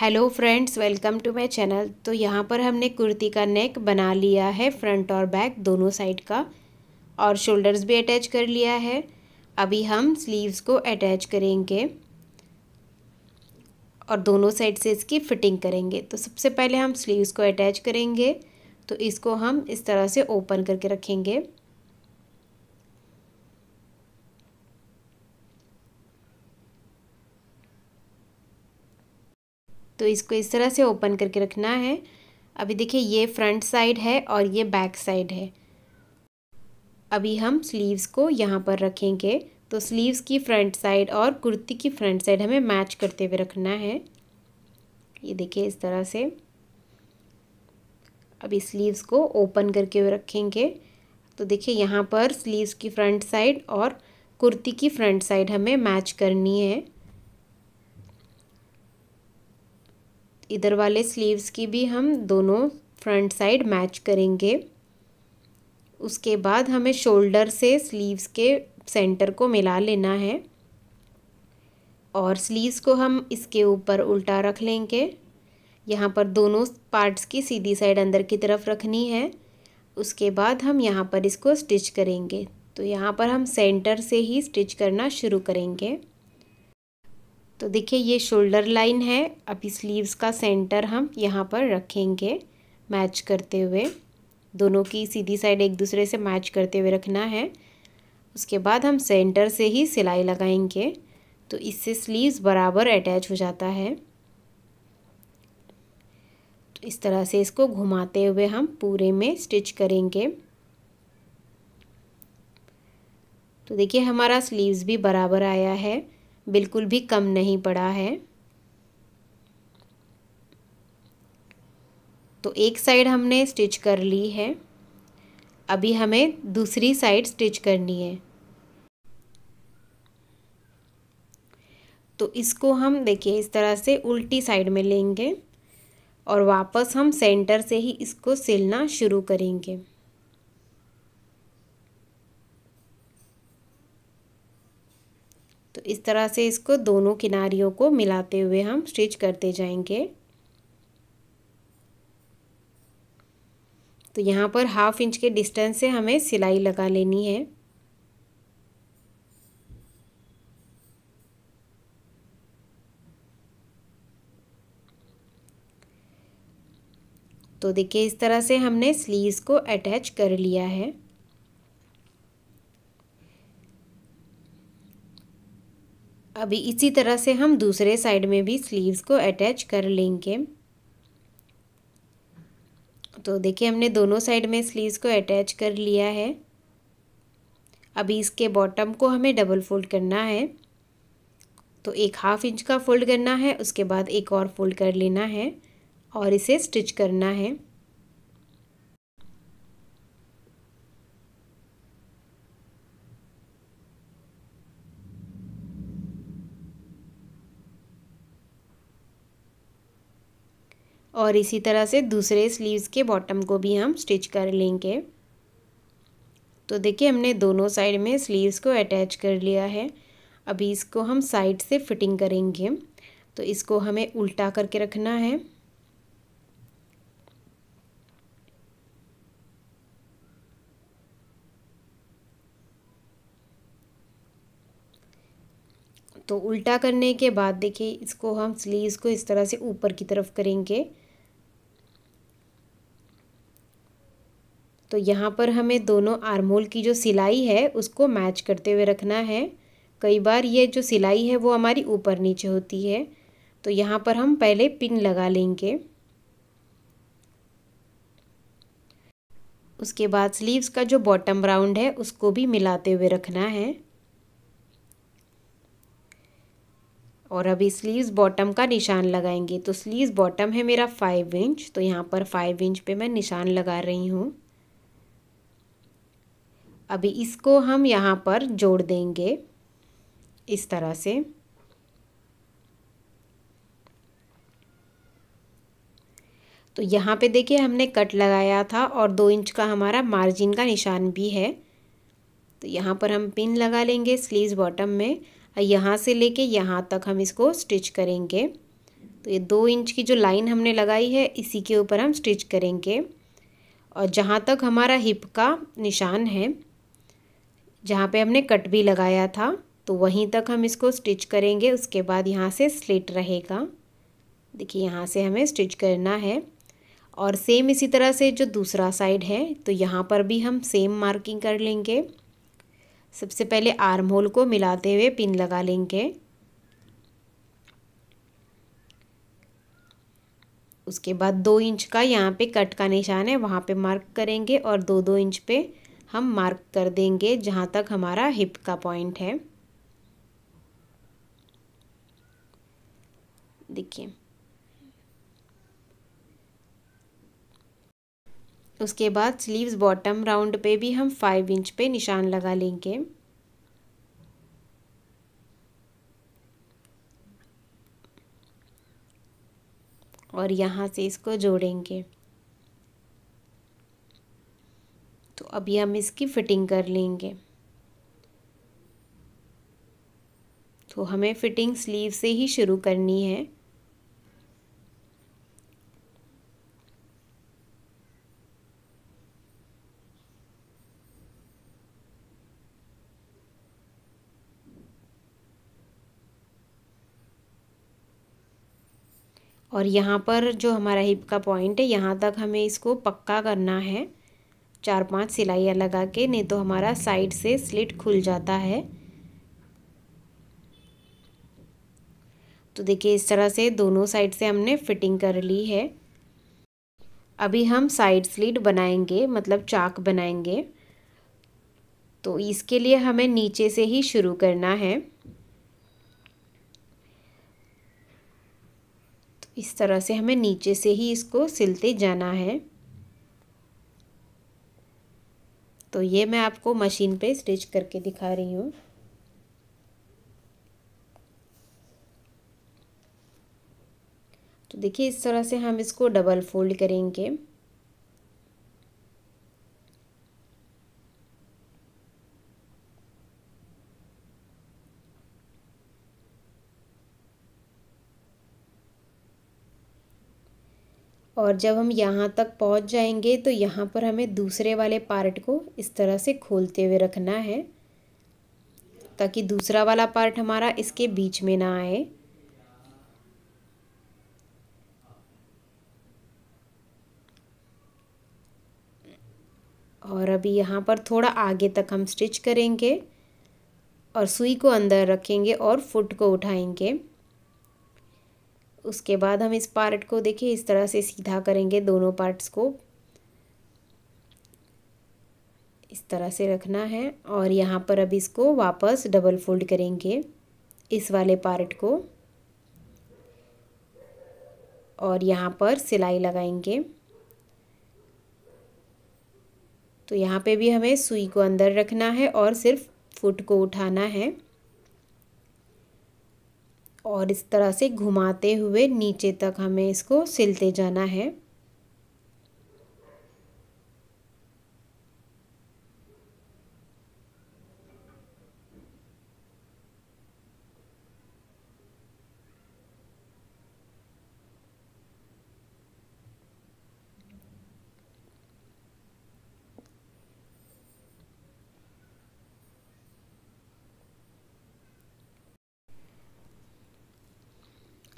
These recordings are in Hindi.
hello friends welcome to my channel तो यहाँ पर हमने कुर्ती का नेक बना लिया है फ्रंट और बैक दोनों साइड का और शोल्डर्स भी अटैच कर लिया है अभी हम स्लीव्स को अटैच करेंगे और दोनों साइड से इसकी फिटिंग करेंगे तो सबसे पहले हम स्लीव्स को अटैच करेंगे तो इसको हम इस तरह से ओपन करके रखेंगे तो इसको इस तरह से ओपन करके रखना है अभी देखिए ये फ्रंट साइड है और ये बैक साइड है अभी हम स्लीव्स को यहाँ पर रखेंगे तो स्लीव्स की फ्रंट साइड और कुर्ती की फ्रंट साइड हमें मैच करते हुए रखना है ये देखिए इस तरह से अभी स्लीव्स को ओपन करके हुए रखेंगे तो देखिए यहाँ पर स्लीव्स की फ्रंट साइड और कुर्ती की फ्रंट साइड हमें मैच करनी है इधर वाले स्लीव्स की भी हम दोनों फ्रंट साइड मैच करेंगे उसके बाद हमें शोल्डर से स्लीव्स के सेंटर को मिला लेना है और स्लीव्स को हम इसके ऊपर उल्टा रख लेंगे यहाँ पर दोनों पार्ट्स की सीधी साइड अंदर की तरफ रखनी है उसके बाद हम यहाँ पर इसको स्टिच करेंगे तो यहाँ पर हम सेंटर से ही स्टिच करना शुरू करेंगे तो देखिए ये शोल्डर लाइन है अब इस स्लीव्स का सेंटर हम यहाँ पर रखेंगे मैच करते हुए दोनों की सीधी साइड एक दूसरे से मैच करते हुए रखना है उसके बाद हम सेंटर से ही सिलाई लगाएंगे तो इससे स्लीव्स बराबर अटैच हो जाता है तो इस तरह से इसको घुमाते हुए हम पूरे में स्टिच करेंगे तो देखिए हमारा स्लीव्स भी बराबर आया है बिल्कुल भी कम नहीं पड़ा है तो एक साइड हमने स्टिच कर ली है अभी हमें दूसरी साइड स्टिच करनी है तो इसको हम देखिए इस तरह से उल्टी साइड में लेंगे और वापस हम सेंटर से ही इसको सिलना शुरू करेंगे तो इस तरह से इसको दोनों किनारियों को मिलाते हुए हम स्टिच करते जाएंगे तो यहाँ पर हाफ इंच के डिस्टेंस से हमें सिलाई लगा लेनी है तो देखिए इस तरह से हमने स्लीव्स को अटैच कर लिया है अभी इसी तरह से हम दूसरे साइड में भी स्लीव्स को अटैच कर लेंगे तो देखिए हमने दोनों साइड में स्लीव्स को अटैच कर लिया है अभी इसके बॉटम को हमें डबल फोल्ड करना है तो एक हाफ इंच का फोल्ड करना है उसके बाद एक और फोल्ड कर लेना है और इसे स्टिच करना है और इसी तरह से दूसरे स्लीव्स के बॉटम को भी हम स्टिच कर लेंगे तो देखिए हमने दोनों साइड में स्लीव्स को अटैच कर लिया है अभी इसको हम साइड से फिटिंग करेंगे तो इसको हमें उल्टा करके रखना है तो उल्टा करने के बाद देखिए इसको हम स्लीव्स को इस तरह से ऊपर की तरफ करेंगे तो यहाँ पर हमें दोनों आर्मोल की जो सिलाई है उसको मैच करते हुए रखना है कई बार ये जो सिलाई है वो हमारी ऊपर नीचे होती है तो यहाँ पर हम पहले पिन लगा लेंगे उसके बाद स्लीव्स का जो बॉटम राउंड है उसको भी मिलाते हुए रखना है और अभी स्लीव्स बॉटम का निशान लगाएंगे तो स्लीव्स बॉटम है मेरा फाइव इंच तो यहाँ पर फाइव इंच पे मैं निशान लगा रही हूँ अभी इसको हम यहाँ पर जोड़ देंगे इस तरह से तो यहाँ पे देखिए हमने कट लगाया था और दो इंच का हमारा मार्जिन का निशान भी है तो यहाँ पर हम पिन लगा लेंगे स्लीव बॉटम में और यहाँ से लेके यहाँ तक हम इसको स्टिच करेंगे तो ये दो इंच की जो लाइन हमने लगाई है इसी के ऊपर हम स्टिच करेंगे और जहाँ तक हमारा हिप का निशान है जहाँ पे हमने कट भी लगाया था तो वहीं तक हम इसको स्टिच करेंगे उसके बाद यहाँ से स्लिट रहेगा देखिए यहाँ से हमें स्टिच करना है और सेम इसी तरह से जो दूसरा साइड है तो यहाँ पर भी हम सेम मार्किंग कर लेंगे सबसे पहले आर्म होल को मिलाते हुए पिन लगा लेंगे उसके बाद दो इंच का यहाँ पे कट का निशान है वहाँ पे मार्क करेंगे और दो दो इंच पे हम मार्क कर देंगे जहाँ तक हमारा हिप का पॉइंट है देखिए उसके बाद स्लीव्स बॉटम राउंड पे भी हम फाइव इंच पे निशान लगा लेंगे और यहाँ से इसको जोड़ेंगे अभी हम इसकी फ़िटिंग कर लेंगे तो हमें फ़िटिंग स्लीव से ही शुरू करनी है और यहाँ पर जो हमारा हिप का पॉइंट है यहाँ तक हमें इसको पक्का करना है चार पांच सिलाइयाँ लगा के नहीं तो हमारा साइड से स्लिट खुल जाता है तो देखिए इस तरह से दोनों साइड से हमने फिटिंग कर ली है अभी हम साइड स्लिट बनाएंगे मतलब चाक बनाएंगे तो इसके लिए हमें नीचे से ही शुरू करना है तो इस तरह से हमें नीचे से ही इसको सिलते जाना है तो ये मैं आपको मशीन पे स्टिच करके दिखा रही हूँ तो देखिए इस तरह से हम इसको डबल फोल्ड करेंगे और जब हम यहाँ तक पहुँच जाएंगे तो यहाँ पर हमें दूसरे वाले पार्ट को इस तरह से खोलते हुए रखना है ताकि दूसरा वाला पार्ट हमारा इसके बीच में ना आए और अभी यहाँ पर थोड़ा आगे तक हम स्टिच करेंगे और सुई को अंदर रखेंगे और फुट को उठाएंगे उसके बाद हम इस पार्ट को देखिए इस तरह से सीधा करेंगे दोनों पार्ट्स को इस तरह से रखना है और यहाँ पर अब इसको वापस डबल फोल्ड करेंगे इस वाले पार्ट को और यहाँ पर सिलाई लगाएंगे तो यहाँ पे भी हमें सुई को अंदर रखना है और सिर्फ फुट को उठाना है और इस तरह से घुमाते हुए नीचे तक हमें इसको सिलते जाना है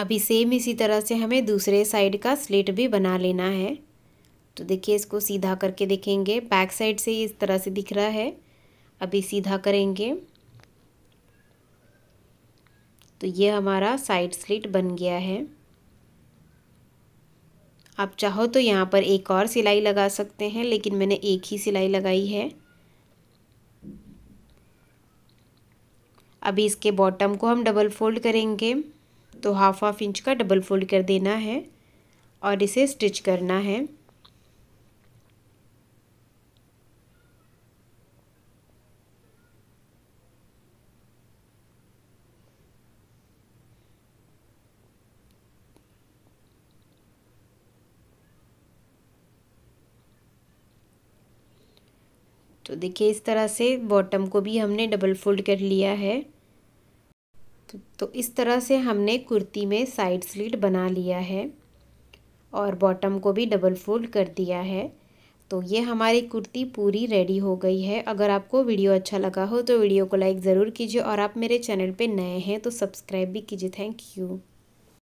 अभी सेम इसी तरह से हमें दूसरे साइड का स्लेट भी बना लेना है तो देखिए इसको सीधा करके देखेंगे बैक साइड से इस तरह से दिख रहा है अभी सीधा करेंगे तो ये हमारा साइड स्लिट बन गया है आप चाहो तो यहाँ पर एक और सिलाई लगा सकते हैं लेकिन मैंने एक ही सिलाई लगाई है अभी इसके बॉटम को हम डबल फोल्ड करेंगे तो हाफ हाफ इंच का डबल फोल्ड कर देना है और इसे स्टिच करना है तो देखिए इस तरह से बॉटम को भी हमने डबल फोल्ड कर लिया है तो इस तरह से हमने कुर्ती में साइड स्लीट बना लिया है और बॉटम को भी डबल फोल्ड कर दिया है तो ये हमारी कुर्ती पूरी रेडी हो गई है अगर आपको वीडियो अच्छा लगा हो तो वीडियो को लाइक ज़रूर कीजिए और आप मेरे चैनल पे नए हैं तो सब्सक्राइब भी कीजिए थैंक यू